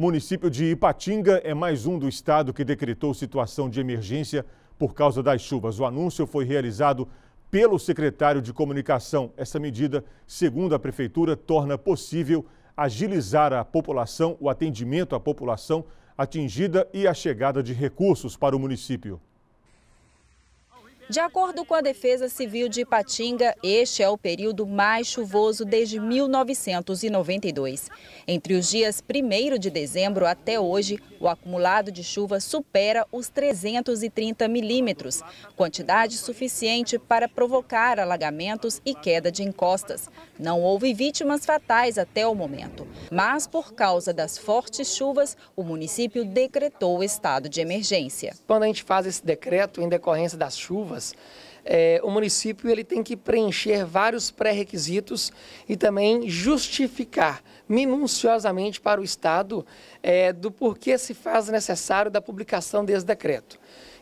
Município de Ipatinga é mais um do estado que decretou situação de emergência por causa das chuvas. O anúncio foi realizado pelo secretário de Comunicação. Essa medida, segundo a prefeitura, torna possível agilizar a população, o atendimento à população atingida e a chegada de recursos para o município. De acordo com a Defesa Civil de Ipatinga, este é o período mais chuvoso desde 1992. Entre os dias 1 de dezembro até hoje, o acumulado de chuva supera os 330 milímetros, quantidade suficiente para provocar alagamentos e queda de encostas. Não houve vítimas fatais até o momento, mas por causa das fortes chuvas, o município decretou o estado de emergência. Quando a gente faz esse decreto em decorrência das chuvas, é, o município ele tem que preencher vários pré-requisitos e também justificar minuciosamente para o Estado é, do porquê se faz necessário da publicação desse decreto.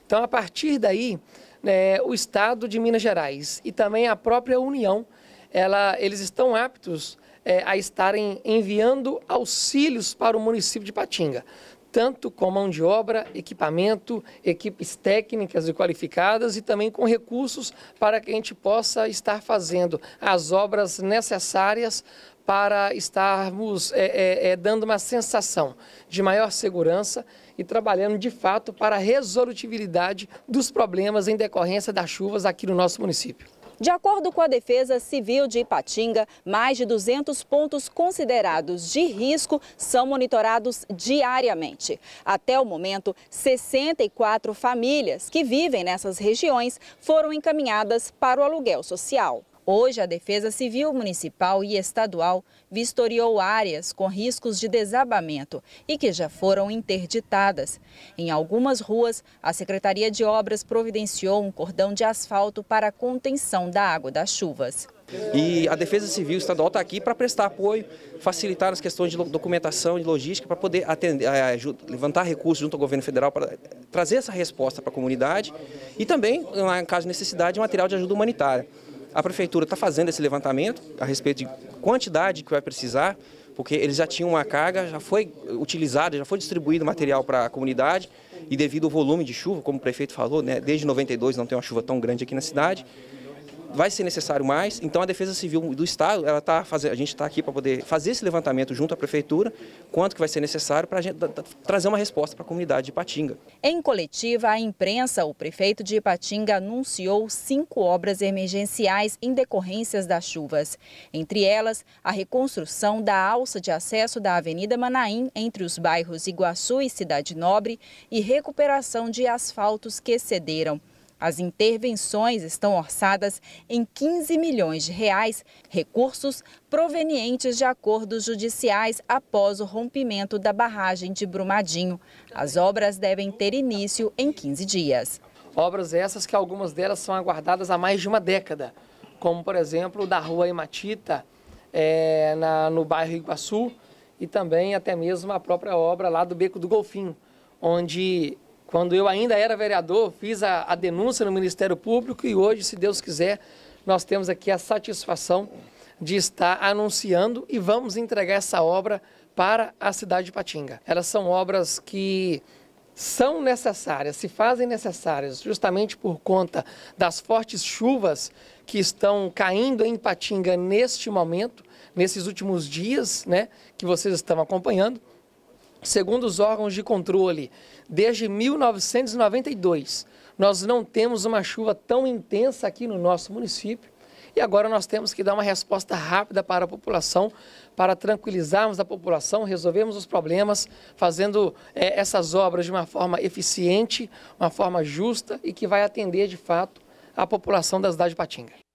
Então, a partir daí, é, o Estado de Minas Gerais e também a própria União, ela, eles estão aptos é, a estarem enviando auxílios para o município de Patinga, tanto com mão de obra, equipamento, equipes técnicas e qualificadas e também com recursos para que a gente possa estar fazendo as obras necessárias para estarmos é, é, é, dando uma sensação de maior segurança e trabalhando de fato para a resolutividade dos problemas em decorrência das chuvas aqui no nosso município. De acordo com a Defesa Civil de Ipatinga, mais de 200 pontos considerados de risco são monitorados diariamente. Até o momento, 64 famílias que vivem nessas regiões foram encaminhadas para o aluguel social. Hoje, a Defesa Civil Municipal e Estadual vistoriou áreas com riscos de desabamento e que já foram interditadas. Em algumas ruas, a Secretaria de Obras providenciou um cordão de asfalto para a contenção da água das chuvas. E a Defesa Civil Estadual está aqui para prestar apoio, facilitar as questões de documentação e logística, para poder atender, é, levantar recursos junto ao governo federal para trazer essa resposta para a comunidade e também, caso de necessidade, material de ajuda humanitária. A prefeitura está fazendo esse levantamento a respeito de quantidade que vai precisar, porque eles já tinham uma carga, já foi utilizada, já foi distribuído material para a comunidade e devido ao volume de chuva, como o prefeito falou, né, desde 92 não tem uma chuva tão grande aqui na cidade, vai ser necessário mais. Então a Defesa Civil do Estado, ela tá fazendo, a gente está aqui para poder fazer esse levantamento junto à prefeitura, quanto que vai ser necessário para a gente trazer uma resposta para a comunidade de Ipatinga. Em coletiva à imprensa, o prefeito de Ipatinga anunciou cinco obras emergenciais em decorrências das chuvas. Entre elas, a reconstrução da alça de acesso da Avenida Manaim entre os bairros Iguaçu e Cidade Nobre e recuperação de asfaltos que cederam. As intervenções estão orçadas em 15 milhões de reais, recursos provenientes de acordos judiciais após o rompimento da barragem de Brumadinho. As obras devem ter início em 15 dias. Obras essas que algumas delas são aguardadas há mais de uma década, como por exemplo da rua Imatita, é, na, no bairro Iguaçu, e também até mesmo a própria obra lá do Beco do Golfinho, onde quando eu ainda era vereador, fiz a, a, denúncia no Ministério Público e hoje, se Deus quiser, nós temos aqui a satisfação de estar anunciando e vamos entregar essa obra para a cidade de Patinga. Elas são obras que são necessárias, se fazem necessárias justamente por conta das fortes chuvas que estão caindo em Patinga neste momento, nesses últimos dias, né, que vocês estão acompanhando. Segundo os órgãos de controle, desde 1992, nós não temos uma chuva tão intensa aqui no nosso município. E agora nós temos que dar uma resposta rápida para a população, para tranquilizarmos a população, resolvermos os problemas, fazendo é, essas obras de uma forma eficiente, uma forma justa e que vai atender de fato a população da cidade de Patinga.